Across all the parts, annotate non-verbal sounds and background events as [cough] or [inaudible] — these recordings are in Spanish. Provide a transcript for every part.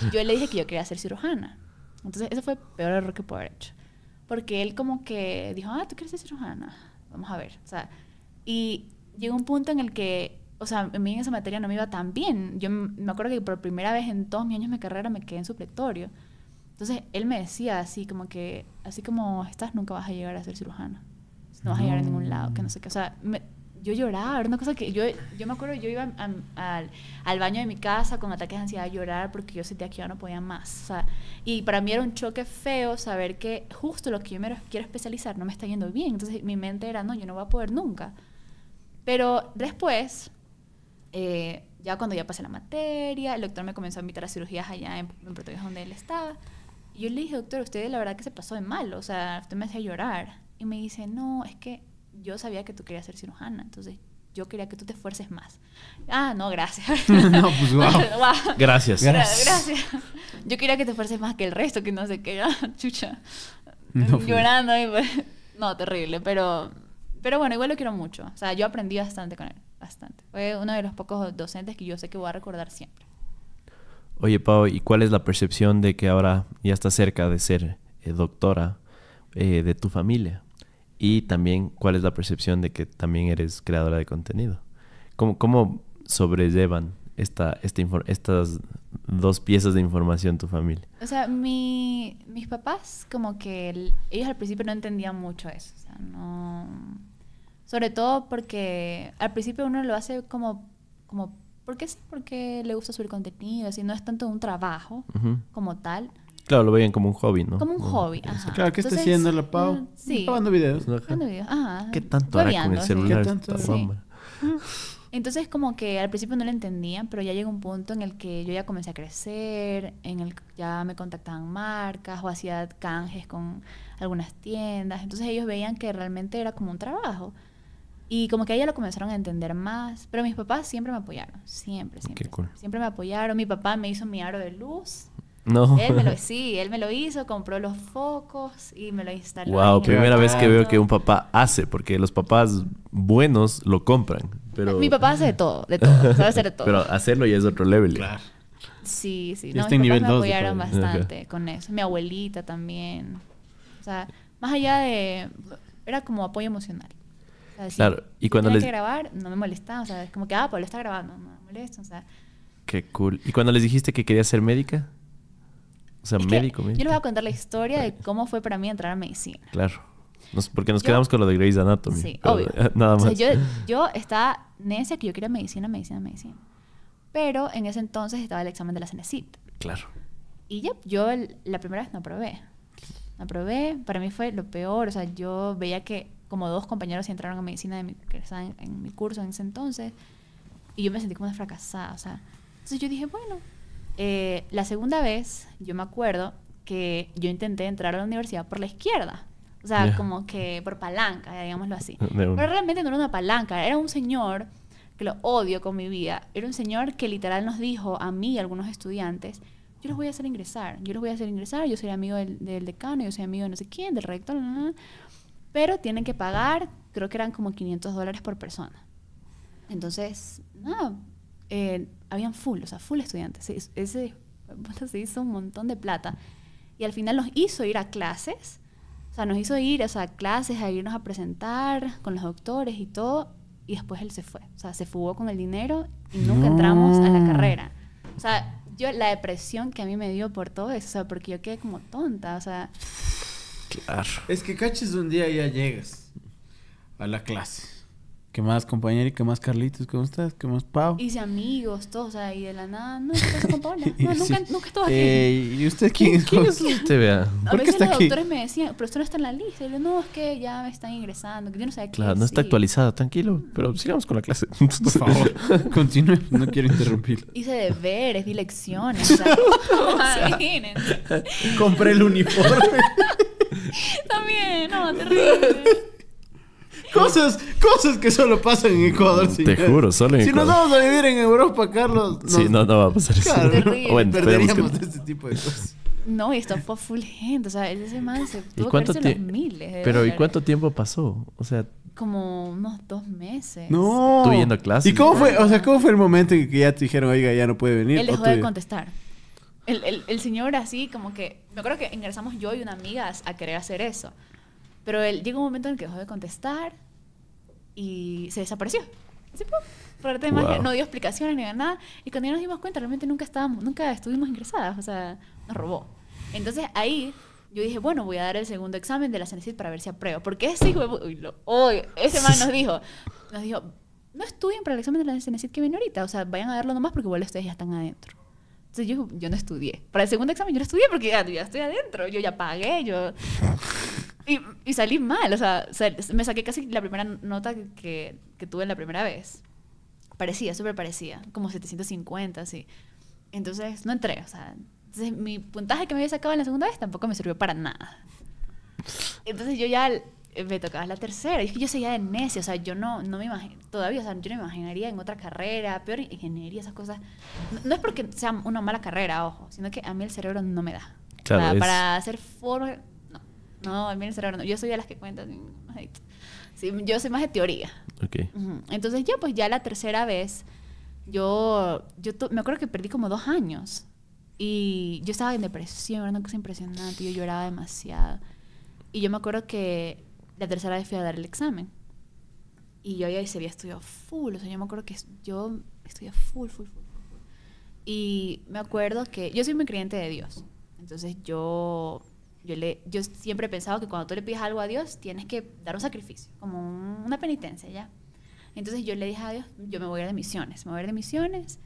[laughs] yo le dije que yo quería ser cirujana. Entonces, ese fue el peor error que pude haber hecho. Porque él como que dijo, ah, tú quieres ser cirujana. Vamos a ver. O sea, y llegó un punto en el que, o sea, a mí en esa materia no me iba tan bien. Yo me acuerdo que por primera vez en todos mis años de carrera me quedé en supletorio. Entonces, él me decía así como que, así como estás, nunca vas a llegar a ser cirujana. No vas a llegar a ningún lado, que no sé qué. O sea, yo lloraba, una cosa que yo, yo me acuerdo, yo iba al, al, baño de mi casa con ataques de ansiedad a llorar porque yo sentía que yo no podía más. O sea, y para mí era un choque feo saber que justo lo que yo me quiero especializar no me está yendo bien. Entonces mi mente era, no, yo no voy a poder nunca. Pero después, eh, ya cuando ya pasé la materia, el doctor me comenzó a invitar a cirugías allá en, en Puerto donde él estaba. Y yo le dije, doctor, usted la verdad que se pasó de malo, o sea, usted me hacía llorar. Y me dice, no, es que yo sabía que tú querías ser cirujana, entonces yo quería que tú te esfuerces más. Ah, no, gracias. [laughs] no, pues [laughs] Gracias. Gracias. Yo quería que te esfuerces más que el resto, que no sé qué, [laughs] ah, chucha. Pues. Llorando pues. no, terrible, pero pero bueno, igual lo quiero mucho. O sea, yo aprendí bastante con él, bastante. Fue uno de los pocos docentes que yo sé que voy a recordar siempre. Oye, Pau, ¿y cuál es la percepción de que ahora ya estás cerca de ser eh, doctora eh, de tu familia? y también cuál es la percepción de que también eres creadora de contenido. ¿Cómo, sobrellevan esta, esta estas dos piezas de información tu familia? O sea, mi, mis papás como que ellos al principio no entendían mucho eso. sobre todo porque al principio uno lo hace como, como qué sí, porque le gusta subir contenido, Si no es tanto un trabajo como tal Claro, lo veían como un hobby, ¿no? Como un hobby, ajá. Claro, ¿qué está haciendo la Pau? Mm, sí. Grabando videos. Grabando videos, ajá. ¿Qué tanto hará con el celular? ¿Qué tanto? Mm. Entonces como que al principio no lo entendían, pero ya llegó un punto en el que yo ya comencé a crecer, en el que ya me contactaban marcas o hacía canjes con algunas tiendas. Entonces ellos veían que realmente era como un trabajo. Y como que ahí ya lo comenzaron a entender más. Pero mis papás siempre me apoyaron, siempre, siempre. Qué cool. Siempre me apoyaron. Mi papá me hizo mi aro de luz no. sí, él me lo hizo, compró los focos y me lo instaló. Wow, primera vez que veo que un papá hace, porque los papás buenos lo compran. Pero... Mi papá hace de todo, de todo, sabe hacer de [laughs] todo. pero hacerlo ya es otro level. Claro. Sí, sí. No, mis me apoyaron bastante con eso. Mi abuelita también. O sea, más allá de... Era como apoyo emocional. claro. Y cuando les... que grabar, no me molestaba. O sea, es como que, ah, pues lo está grabando. No me molesta. O sea... Qué cool. ¿Y cuando les dijiste que querías ser médica? O sea, médico, médico. Yo les voy a contar la historia de cómo fue para mí entrar a medicina. Claro. porque nos quedamos con lo de Grey's Anatomy. Sí, obvio. [laughs] Nada más. yo, yo estaba necia que yo quería medicina, medicina, medicina. Pero en ese entonces estaba el examen de la CNCIT. Claro. Y ya, yo la primera vez no aprobé. No aprobé. Para mí fue lo peor. O sea, yo veía que como dos compañeros entraron a medicina de que en, en mi curso en ese entonces. Y yo me sentí como una fracasada. O sea, entonces yo dije, bueno, eh, la segunda vez, yo me acuerdo que yo intenté entrar a la universidad por la izquierda. O sea, como que por palanca, digámoslo así. Pero realmente no era una palanca, era un señor que lo odio con mi vida. Era un señor que literal nos dijo a mí y a algunos estudiantes, yo los voy a hacer ingresar, yo los voy a hacer ingresar, yo soy amigo del, decano, yo soy amigo de no sé quién, del rector, pero tienen que pagar, creo que eran como 500 dólares por persona. Entonces, nada, no, eh, habían full, o sea, full estudiantes. Ese, [laughs] se hizo un montón de plata. Y al final nos hizo ir a clases, o sea, nos hizo ir o sea, a clases, a irnos a presentar con los doctores y todo. Y después él se fue, o sea, se fugó con el dinero y nunca entramos a la carrera. O sea, yo la depresión que a mí me dio por todo eso, o sea, porque yo quedé como tonta, o sea. Claro. Es que caches un día ya llegas a la clase ¿Qué más, compañero? ¿Y qué más, Carlitos? ¿Cómo estás? ¿Qué más, Pau? Hice amigos, todos y de la nada. No, [laughs] estás con No, nunca, nunca estuvo aquí. Eh, ¿Y usted quién es? ¿Quién es usted, vea? A veces los doctores me decían, pero usted no está en la lista. Y yo, no, es que ya me están ingresando, que yo no sé. qué Claro, no está actualizado, tranquilo. Mm. Pero sigamos con la clase. Por favor, [laughs] continúe. No quiero interrumpir. Hice deberes, di lecciones. [laughs] O sea, imagínense. Compré el uniforme. También, no, terrible. Cosas, cosas que solo pasan en Ecuador, señor. Te juro, solo en si Ecuador. Si nos vamos a vivir en Europa, Carlos. No, sí, no, no va a pasar eso. Terrible. [laughs] Bueno, Perderíamos que... este tipo de cosas. No, y esto fue full gente. O sea, ese man se tuvo que los miles. Pero, ¿y cuánto tiempo pasó? O sea... Como unos dos meses. No. Estuve yendo a clases. ¿Y cómo fue, o sea, cómo fue el momento en que ya te dijeron, oiga, ya no puede venir? Él dejó de contestar. El, el, el señor así, como que... Me acuerdo que ingresamos yo y una amiga a querer hacer eso. Pero él llegó un momento en el que dejó de contestar y se desapareció. Así, no dio explicaciones ni nada. Y cuando ya nos dimos cuenta, realmente nunca estábamos, nunca estuvimos ingresadas, o sea, nos robó. Entonces ahí yo dije, bueno, voy a dar el segundo examen de la CENESID para ver si apruebo. Porque ese hijo uy, ese man nos dijo, nos dijo, no estudien para el examen de la CENESID que viene ahorita, o sea, vayan a darlo nomás porque igual ustedes ya están adentro. Entonces yo, yo no estudié. Para el segundo examen yo no estudié porque ya estoy adentro, yo ya pagué, yo y, salí mal, o sea, me saqué casi la primera nota que, que tuve la primera vez. Parecía, súper parecía, como 750, así. Entonces no entré, o sea, entonces mi puntaje que me había sacado en la segunda vez tampoco me sirvió para nada. Entonces yo ya me tocaba la tercera. Y es que yo seguía de necio, o sea, yo no, no me imagino, todavía, o sea, yo no me imaginaría en otra carrera, peor ingeniería, esas cosas. No, es porque sea una mala carrera, ojo, sino que a mí el cerebro no me da. Claro, para, para hacer forma no, al menos cerebro Yo soy de las que cuentan. Sí, yo soy más de teoría. Ok. Entonces yo pues ya la tercera vez, yo, yo me acuerdo que perdí como dos años. Y yo estaba en depresión, una cosa impresionante, yo lloraba demasiado. Y yo me acuerdo que la tercera vez fui a dar el examen. Y yo ya se había estudiado full, o sea, yo me acuerdo que yo estudié full, full, full. Y me acuerdo que yo soy muy creyente de Dios. Entonces yo yo, le, yo siempre he pensado que cuando tú le pides algo a Dios, tienes que dar un sacrificio, como una penitencia, ¿ya? Entonces yo le dije a Dios, yo me voy a ir de misiones, me voy a ir de misiones.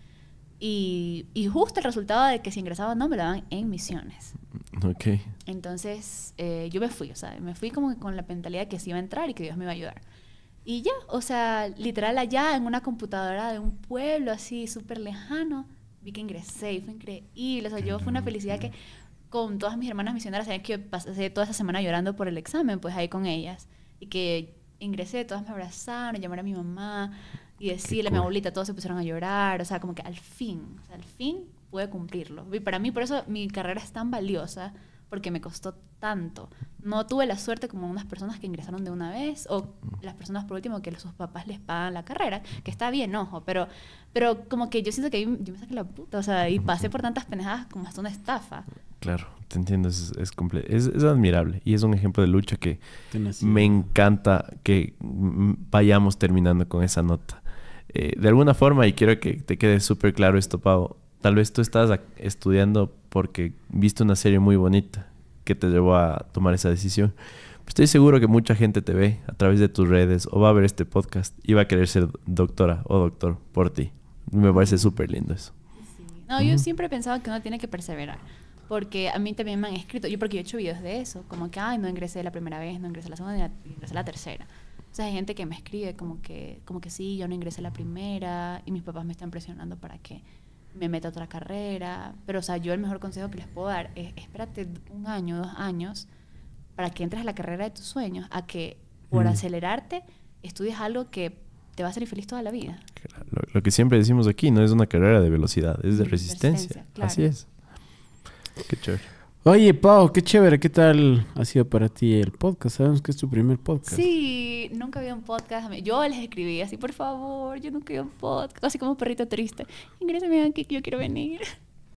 Y, justo el resultado de que si ingresaba no me lo daban en misiones. Ok. Entonces eh, yo me fui, o sea, me fui como con la mentalidad de que sí iba a entrar y que Dios me iba a ayudar. Y ya, o sea, literal allá en una computadora de un pueblo así súper lejano, vi que ingresé y fue increíble. O sea, yo fue una felicidad que con todas mis hermanas misioneras, que pasé toda esa semana llorando por el examen, pues ahí con ellas. Y que ingresé, todas me abrazaron, llamaron a mi mamá y decirle a mi abuelita, todos se pusieron a llorar, o sea, como que al fin, al fin pude cumplirlo. Y para mí, por eso mi carrera es tan valiosa, porque me costó tanto. No tuve la suerte como unas personas que ingresaron de una vez o las personas por último que sus papás les pagan la carrera, que está bien, ojo, pero, pero como que yo siento que yo me saqué la puta, o sea, y pasé por tantas penejadas como es una estafa. Claro, te entiendo, es, es, admirable y es un ejemplo de lucha que me encanta que vayamos terminando con esa nota. Eh, de alguna forma, y quiero que te quede súper claro esto, Pavo, tal vez tú estás estudiando porque viste una serie muy bonita que te llevó a tomar esa decisión. Estoy seguro que mucha gente te ve a través de tus redes o va a ver este podcast y va a querer ser doctora o doctor por ti. Me parece súper lindo eso. No, yo siempre he pensado que uno tiene que perseverar. Porque a mí también me han escrito, yo porque yo he hecho videos de eso, como que, ay, no ingresé la primera vez, no ingresé la segunda, no ingresé la tercera. O sea, hay gente que me escribe como que, como que sí, yo no ingresé la primera y mis papás me están presionando para que me meta a otra carrera. Pero, o sea, yo el mejor consejo que les puedo dar es espérate un año, dos años, para que entres a la carrera de tus sueños, a que por mm. acelerarte estudies algo que te va a hacer feliz toda la vida. Lo, que siempre decimos aquí, no es una carrera de velocidad, es de resistencia. Así es. Qué chévere. Oye, Pau, qué chévere, ¿qué tal ha sido para ti el podcast? Sabemos que es tu primer podcast. Sí, nunca había un podcast. Yo les escribí así, por favor, yo nunca había un podcast, así como perrito triste. Ingresen, aquí que yo quiero venir.